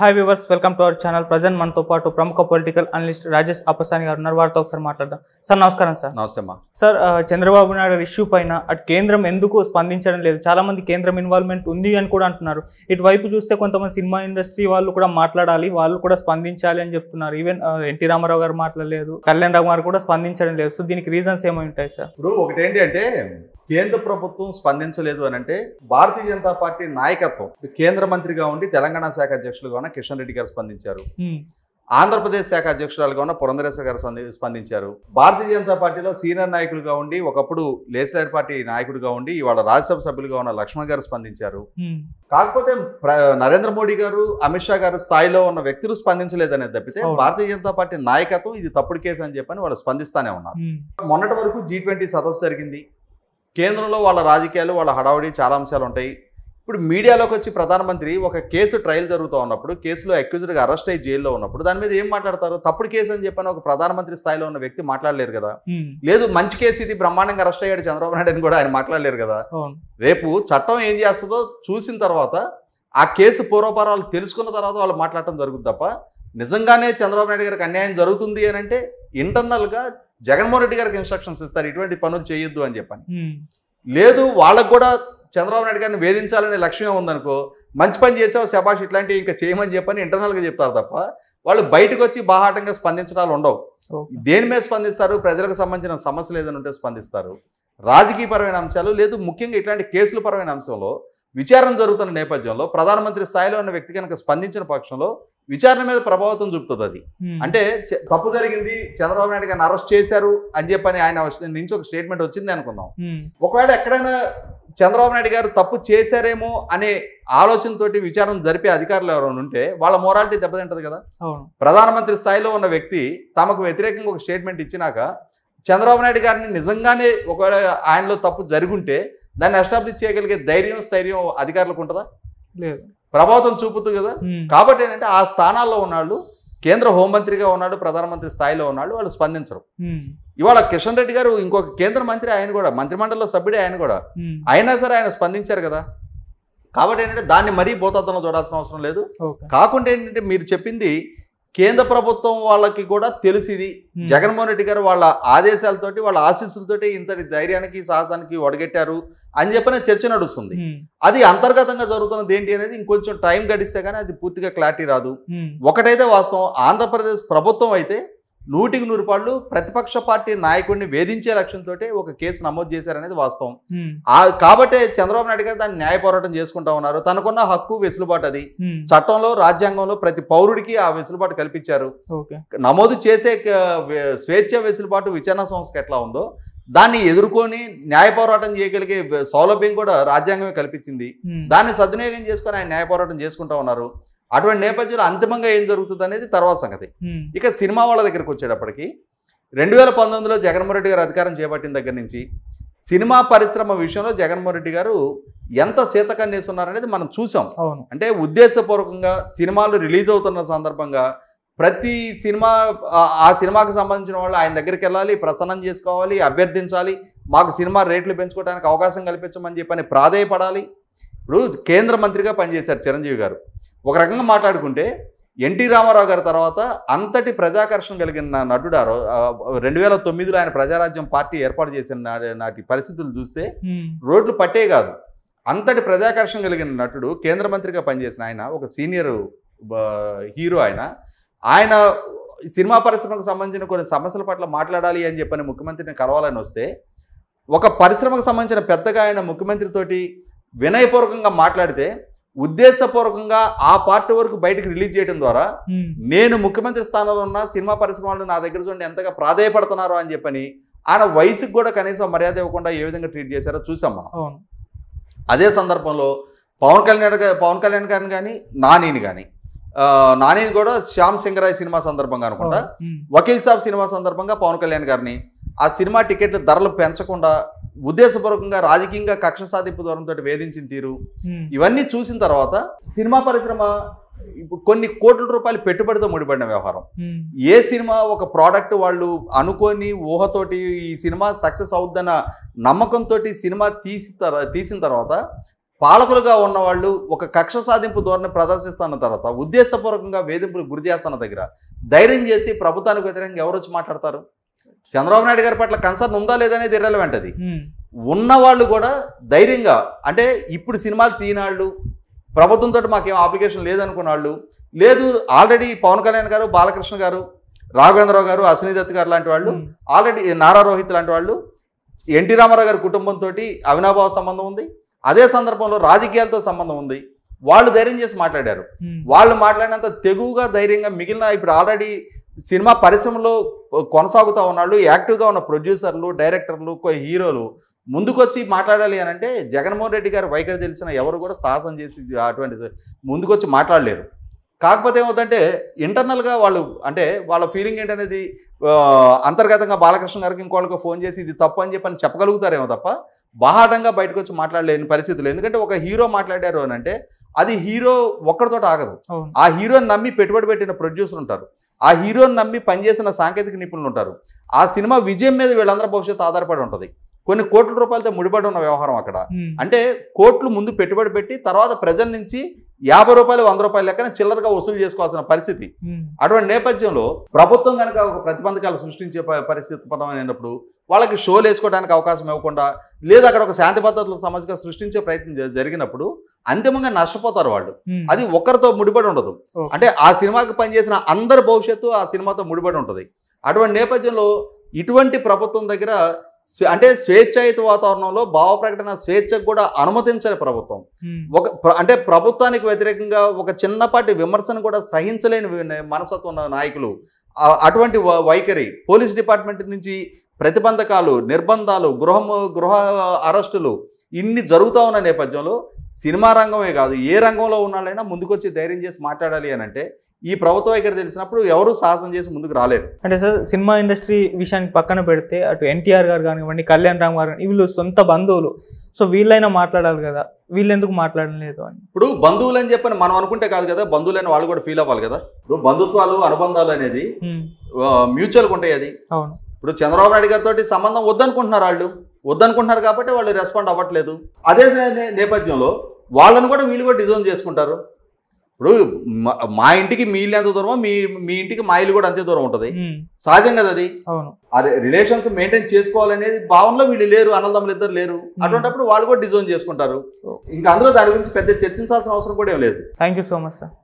Hi viewers welcome to our channel present మనతో పాటు ప్రముఖ పొలిటికల్ అనలిస్ట్ రాజేష్ అప్పసాని గారు ఉన్నారు వారితో ఒకసారి మాట్లాడదాం సార్ నమస్కారం సార్ నమస్తే సార్ చంద్రబాబు నాయుడు ఇష్యూ పైన అటు కేంద్రం ఎందుకు స్పందించడం లేదు చాలా మంది కేంద్రం ఇన్వాల్వ్మెంట్ ఉంది అని కూడా అంటున్నారు ఇటువైపు చూస్తే కొంతమంది సినిమా ఇండస్ట్రీ వాళ్ళు కూడా మాట్లాడాలి వాళ్ళు కూడా స్పందించాలి అని చెప్తున్నారు ఈవెన్ ఎన్టీ రామారావు గారు మాట్లాడలేదు కళ్యాణ్ రావు గారు కూడా స్పందించడం లేదు సో దీనికి రీజన్స్ ఏమై ఉంటాయి సార్ ఇప్పుడు ఏంటి అంటే కేంద్ర ప్రభుత్వం స్పందించలేదు అని అంటే భారతీయ జనతా పార్టీ నాయకత్వం కేంద్ర మంత్రిగా ఉండి తెలంగాణ శాఖ అధ్యక్షులుగా ఉన్న కిషన్ రెడ్డి గారు స్పందించారు ఆంధ్రప్రదేశ్ శాఖ అధ్యక్షురాలుగా ఉన్న పురంధరేశ్వర గారు స్పందించారు భారతీయ జనతా పార్టీలో సీనియర్ నాయకులుగా ఉండి ఒకప్పుడు లేస్లైర్ పార్టీ నాయకుడిగా ఉండి ఇవాళ రాజ్యసభ సభ్యులుగా ఉన్న లక్ష్మణ్ గారు స్పందించారు కాకపోతే నరేంద్ర మోడీ గారు అమిత్ షా గారు స్థాయిలో ఉన్న వ్యక్తులు స్పందించలేదనేది తప్పితే భారతీయ జనతా పార్టీ నాయకత్వం ఇది తప్పుడు కేసు అని చెప్పని వాళ్ళు స్పందిస్తానే ఉన్నారు మొన్నటి వరకు జీ ట్వంటీ సదస్సు జరిగింది కేంద్రంలో వాళ్ళ రాజకీయాలు వాళ్ళ హడావుడి చాలా అంశాలు ఉంటాయి ఇప్పుడు మీడియాలోకి వచ్చి ప్రధానమంత్రి ఒక కేసు ట్రయల్ జరుగుతూ ఉన్నప్పుడు కేసులో అక్యూజ్డ్గా అరెస్ట్ అయ్యి జైల్లో ఉన్నప్పుడు దాని మీద ఏం మాట్లాడతారు తప్పుడు కేసు అని చెప్పని ఒక ప్రధానమంత్రి స్థాయిలో ఉన్న వ్యక్తి మాట్లాడలేరు కదా లేదు మంచి కేసు ఇది బ్రహ్మాండంగా అరెస్ట్ అయ్యాడు చంద్రబాబు నాయుడు అని కూడా ఆయన మాట్లాడలేరు కదా రేపు చట్టం ఏం చేస్తుందో చూసిన తర్వాత ఆ కేసు పూర్వపరాలు తెలుసుకున్న తర్వాత వాళ్ళు మాట్లాడటం జరుగుతుంది తప్ప నిజంగానే చంద్రబాబు నాయుడు గారికి అన్యాయం జరుగుతుంది అని అంటే ఇంటర్నల్గా జగన్మోహన్ రెడ్డి గారికి ఇన్స్ట్రక్షన్స్ ఇస్తారు ఇటువంటి పనులు చేయొద్దు అని చెప్పని లేదు వాళ్ళకు కూడా చంద్రబాబు నాయుడు గారిని వేధించాలనే లక్ష్యం ఉందనుకో మంచి పని చేసావు శబాష్ ఇట్లాంటివి ఇంకా చేయమని చెప్పని ఇంటర్నల్గా చెప్తారు తప్ప వాళ్ళు బయటకు వచ్చి బాహాటంగా స్పందించడాలు ఉండవు దేని మీద స్పందిస్తారు ప్రజలకు సంబంధించిన సమస్యలు ఏదైనా ఉంటే స్పందిస్తారు రాజకీయపరమైన అంశాలు లేదు ముఖ్యంగా ఇట్లాంటి కేసుల పరమైన అంశంలో విచారణ జరుగుతున్న నేపథ్యంలో ప్రధానమంత్రి స్థాయిలో ఉన్న వ్యక్తి కనుక స్పందించిన పక్షంలో విచారణ మీద ప్రభావితం చూపుతుంది అది అంటే తప్పు జరిగింది చంద్రబాబు నాయుడు గారిని అరెస్ట్ చేశారు అని చెప్పని ఆయన నుంచి ఒక స్టేట్మెంట్ వచ్చింది అనుకుందాం ఒకవేళ ఎక్కడైనా చంద్రబాబు నాయుడు గారు తప్పు చేశారేమో అనే ఆలోచనతోటి విచారం జరిపే అధికారులు ఎవరైనా ఉంటే వాళ్ళ మొరాలిటీ దెబ్బతింటది కదా ప్రధానమంత్రి స్థాయిలో ఉన్న వ్యక్తి తమకు వ్యతిరేకంగా ఒక స్టేట్మెంట్ ఇచ్చినాక చంద్రబాబు నాయుడు గారిని నిజంగానే ఒకవేళ ఆయనలో తప్పు జరుగుంటే దాన్ని ఎస్టాబ్లిష్ చేయగలిగే ధైర్యం స్థైర్యం అధికారులకు ఉంటుందా లేదు ప్రభావం చూపుతూ కదా కాబట్టి ఏంటంటే ఆ స్థానాల్లో ఉన్నాళ్ళు కేంద్ర హోంమంత్రిగా ఉన్నాడు ప్రధానమంత్రి స్థాయిలో ఉన్నాడు వాళ్ళు స్పందించరు ఇవాళ కిషన్ రెడ్డి గారు ఇంకొక కేంద్ర మంత్రి ఆయన కూడా మంత్రిమండలిలో సభ్యుడే ఆయన కూడా అయినా సరే ఆయన స్పందించారు కదా కాబట్టి ఏంటంటే దాన్ని మరీ భూతత్వంలో చూడాల్సిన అవసరం లేదు కాకుండా ఏంటంటే మీరు చెప్పింది కేంద్ర ప్రభుత్వం వాళ్ళకి కూడా తెలిసిది hmm. జగన్మోహన్ రెడ్డి గారు వాళ్ళ ఆదేశాలతోటి వాళ్ళ ఆశీస్సులతోటి ఇంతటి ధైర్యానికి సాహసానికి ఒడగెట్టారు అని చెప్పిన చర్చ నడుస్తుంది hmm. అది అంతర్గతంగా జరుగుతున్నది ఏంటి అనేది ఇంకొంచెం టైం గడిస్తే కానీ అది పూర్తిగా క్లారిటీ రాదు hmm. ఒకటైతే వాస్తవం ఆంధ్రప్రదేశ్ ప్రభుత్వం అయితే నూటికి నూరు పాళ్ళు ప్రతిపక్ష పార్టీ నాయకుడిని వేధించే లక్ష్యంతో ఒక కేసు నమోదు చేశారనేది వాస్తవం ఆ కాబట్టి చంద్రబాబు నాయుడు గారు దాన్ని న్యాయ పోరాటం చేసుకుంటా ఉన్నారు తనకున్న హక్కు వెసులుబాటు అది చట్టంలో రాజ్యాంగంలో ప్రతి పౌరుడికి ఆ వెసులుబాటు కల్పించారు నమోదు చేసే స్వేచ్ఛ వెసులుబాటు విచారణ సంస్థ ఎట్లా ఉందో దాన్ని ఎదుర్కొని న్యాయ పోరాటం చేయగలిగే సౌలభ్యం కూడా రాజ్యాంగమే కల్పించింది దాన్ని సద్వినియోగం చేసుకొని ఆయన న్యాయ పోరాటం చేసుకుంటా ఉన్నారు అటువంటి నేపథ్యంలో అంతిమంగా ఏం జరుగుతుంది అనేది తర్వాత సంగతి ఇక సినిమా వాళ్ళ దగ్గరికి వచ్చేటప్పటికి రెండు వేల పంతొమ్మిదిలో జగన్మోహన్ రెడ్డి గారు అధికారం చేపట్టిన దగ్గర నుంచి సినిమా పరిశ్రమ విషయంలో జగన్మోహన్ రెడ్డి గారు ఎంత చేస్తున్నారనేది మనం చూసాం అంటే ఉద్దేశపూర్వకంగా సినిమాలు రిలీజ్ అవుతున్న సందర్భంగా ప్రతి సినిమా ఆ సినిమాకి సంబంధించిన వాళ్ళు ఆయన దగ్గరికి వెళ్ళాలి ప్రసన్నం చేసుకోవాలి అభ్యర్థించాలి మాకు సినిమా రేట్లు పెంచుకోవడానికి అవకాశం కల్పించమని చెప్పని ప్రాధేయపడాలి ఇప్పుడు కేంద్ర మంత్రిగా పనిచేశారు చిరంజీవి గారు ఒక రకంగా మాట్లాడుకుంటే ఎన్టీ రామారావు గారి తర్వాత అంతటి ప్రజాకర్షణ కలిగిన నటుడు రెండు వేల తొమ్మిదిలో ఆయన ప్రజారాజ్యం పార్టీ ఏర్పాటు చేసిన నాటి పరిస్థితులు చూస్తే రోడ్లు పట్టే కాదు అంతటి ప్రజాకర్షణ కలిగిన నటుడు కేంద్ర మంత్రిగా పనిచేసిన ఆయన ఒక సీనియర్ హీరో ఆయన ఆయన సినిమా పరిశ్రమకు సంబంధించిన కొన్ని సమస్యల పట్ల మాట్లాడాలి అని చెప్పని ముఖ్యమంత్రిని కలవాలని వస్తే ఒక పరిశ్రమకు సంబంధించిన పెద్దగా ఆయన ముఖ్యమంత్రితోటి వినయపూర్వకంగా మాట్లాడితే ఉద్దేశపూర్వకంగా ఆ పార్టీ వరకు బయటకు రిలీజ్ చేయడం ద్వారా నేను ముఖ్యమంత్రి స్థానంలో ఉన్న సినిమా పరిశ్రమ నా దగ్గర చూడండి ఎంతగా ప్రాధాయపడుతున్నారో అని చెప్పని ఆయన వయసుకు కూడా కనీసం మర్యాద ఇవ్వకుండా ఏ విధంగా ట్రీట్ చేశారో చూసాం అదే సందర్భంలో పవన్ కళ్యాణ్ పవన్ కళ్యాణ్ గారిని కానీ నానిని కానీ నానిది కూడా శ్యామ్ సింగరాయ్ సినిమా సందర్భంగా అనుకుంటా వకీల్ సాబ్ సినిమా సందర్భంగా పవన్ కళ్యాణ్ గారిని ఆ సినిమా టికెట్లు ధరలు పెంచకుండా ఉద్దేశపూర్వకంగా రాజకీయంగా కక్ష సాధింపు దూరంతో వేధించిన తీరు ఇవన్నీ చూసిన తర్వాత సినిమా పరిశ్రమ కొన్ని కోట్ల రూపాయలు పెట్టుబడితో ముడిపడిన వ్యవహారం ఏ సినిమా ఒక ప్రోడక్ట్ వాళ్ళు అనుకొని ఊహతోటి ఈ సినిమా సక్సెస్ అవుద్దన్న నమ్మకంతో సినిమా తీసి తీసిన తర్వాత పాలకులుగా ఉన్నవాళ్ళు ఒక కక్ష సాధింపు ధోరణి ప్రదర్శిస్తున్న తర్వాత ఉద్దేశపూర్వకంగా వేధింపులు గురి చేస్తున్న దగ్గర ధైర్యం చేసి ప్రభుత్వానికి వ్యతిరేకంగా ఎవరు వచ్చి మాట్లాడతారు చంద్రబాబు నాయుడు గారి పట్ల కన్సర్న్ ఉందా లేదనేది ఇర్రెలవెంట్ అది వాళ్ళు కూడా ధైర్యంగా అంటే ఇప్పుడు సినిమాలు తీనాళ్ళు ప్రభుత్వంతో మాకేం అప్లికేషన్ లేదనుకున్న వాళ్ళు లేదు ఆల్రెడీ పవన్ కళ్యాణ్ గారు బాలకృష్ణ గారు రాఘవేంద్రరావు గారు అశ్విని దత్ గారు లాంటి వాళ్ళు ఆల్రెడీ నారా రోహిత్ లాంటి వాళ్ళు ఎన్టీ రామారావు గారి కుటుంబంతో అవినాభావ సంబంధం ఉంది అదే సందర్భంలో రాజకీయాలతో సంబంధం ఉంది వాళ్ళు ధైర్యం చేసి మాట్లాడారు వాళ్ళు మాట్లాడినంత తెగువగా ధైర్యంగా మిగిలిన ఇప్పుడు ఆల్రెడీ సినిమా పరిశ్రమలో కొనసాగుతూ ఉన్నాళ్ళు యాక్టివ్గా ఉన్న ప్రొడ్యూసర్లు డైరెక్టర్లు హీరోలు ముందుకొచ్చి మాట్లాడాలి అని అంటే జగన్మోహన్ రెడ్డి గారు వైఖరి తెలిసిన ఎవరు కూడా సాహసం చేసి అటువంటి ముందుకొచ్చి మాట్లాడలేరు కాకపోతే ఏమవుతుందంటే ఇంటర్నల్గా వాళ్ళు అంటే వాళ్ళ ఫీలింగ్ ఏంటనేది అంతర్గతంగా బాలకృష్ణ గారికి ఇంకోళ్ళకి ఫోన్ చేసి ఇది తప్పు అని చెప్పని చెప్పగలుగుతారేమో తప్ప బాహాటంగా బయటకు వచ్చి మాట్లాడలేని పరిస్థితులు ఎందుకంటే ఒక హీరో మాట్లాడారు అని అంటే అది హీరో ఒక్కరితో ఆగదు ఆ హీరోని నమ్మి పెట్టుబడి పెట్టిన ప్రొడ్యూసర్ ఉంటారు ఆ హీరోని నమ్మి పనిచేసిన సాంకేతిక నిపుణులు ఉంటారు ఆ సినిమా విజయం మీద వీళ్ళందరూ భవిష్యత్తు ఆధారపడి ఉంటుంది కొన్ని కోట్ల రూపాయలతో ముడిపడి ఉన్న వ్యవహారం అక్కడ అంటే కోట్లు ముందు పెట్టుబడి పెట్టి తర్వాత ప్రజల నుంచి యాభై రూపాయలు వంద రూపాయల లెక్కన చిల్లరగా వసూలు చేసుకోవాల్సిన పరిస్థితి అటువంటి నేపథ్యంలో ప్రభుత్వం కనుక ఒక ప్రతిబంధకాలు సృష్టించే పరిస్థితి ఉత్పన్నమైనప్పుడు వాళ్ళకి షోలు వేసుకోవడానికి అవకాశం ఇవ్వకుండా లేదు అక్కడ ఒక శాంతి భద్రతలు సమస్యగా సృష్టించే ప్రయత్నం జరిగినప్పుడు అంతిమంగా నష్టపోతారు వాళ్ళు అది ఒకరితో ముడిపడి ఉండదు అంటే ఆ సినిమాకి పనిచేసిన అందరి భవిష్యత్తు ఆ సినిమాతో ముడిపడి ఉంటుంది అటువంటి నేపథ్యంలో ఇటువంటి ప్రభుత్వం దగ్గర అంటే స్వేచ్ఛాయుత వాతావరణంలో భావ ప్రకటన స్వేచ్ఛకు కూడా అనుమతించని ప్రభుత్వం ఒక అంటే ప్రభుత్వానికి వ్యతిరేకంగా ఒక చిన్నపాటి విమర్శను కూడా సహించలేని మనసత్వం నాయకులు అటువంటి వైఖరి పోలీస్ డిపార్ట్మెంట్ నుంచి ప్రతిబంధకాలు నిర్బంధాలు గృహము గృహ అరెస్టులు ఇన్ని జరుగుతూ ఉన్న నేపథ్యంలో సినిమా రంగమే కాదు ఏ రంగంలో ఉన్నాళ్ళైనా ముందుకొచ్చి ధైర్యం చేసి మాట్లాడాలి అని అంటే ఈ ప్రభుత్వం వైఖరి తెలిసినప్పుడు ఎవరు సాహసం చేసి ముందుకు రాలేదు అంటే సార్ సినిమా ఇండస్ట్రీ విషయానికి పక్కన పెడితే అటు ఎన్టీఆర్ గారు కానివ్వండి కళ్యాణ్ రామ్ గారు వీళ్ళు సొంత బంధువులు సో వీళ్ళైనా మాట్లాడాలి కదా వీళ్ళెందుకు లేదు అని ఇప్పుడు బంధువులు అని చెప్పని మనం అనుకుంటే కాదు కదా బంధువులైన వాళ్ళు కూడా ఫీల్ అవ్వాలి కదా ఇప్పుడు బంధుత్వాలు అనుబంధాలు అనేది మ్యూచువల్గా ఉంటాయి అది అవును ఇప్పుడు చంద్రబాబు నాయుడు గారితో సంబంధం వద్దనుకుంటున్నారు వాళ్ళు వద్దనుకుంటున్నారు కాబట్టి వాళ్ళు రెస్పాండ్ అవ్వట్లేదు అదే నేపథ్యంలో వాళ్ళను కూడా వీళ్ళు కూడా డిజోన్ చేసుకుంటారు ఇప్పుడు మా ఇంటికి మీ ఇల్లు ఎంత దూరమో మీ మీ ఇంటికి మా ఇల్లు కూడా అంతే దూరం ఉంటుంది సహజం కదా అది అదే రిలేషన్స్ మెయింటైన్ చేసుకోవాలనేది భావనలో వీళ్ళు లేరు అన్నదమ్ములు ఇద్దరు లేరు అటువంటిప్పుడు వాళ్ళు కూడా డిజోన్ చేసుకుంటారు ఇంకా అందరూ దాని గురించి పెద్ద చర్చించాల్సిన అవసరం కూడా ఏం లేదు థ్యాంక్ సో మచ్ సార్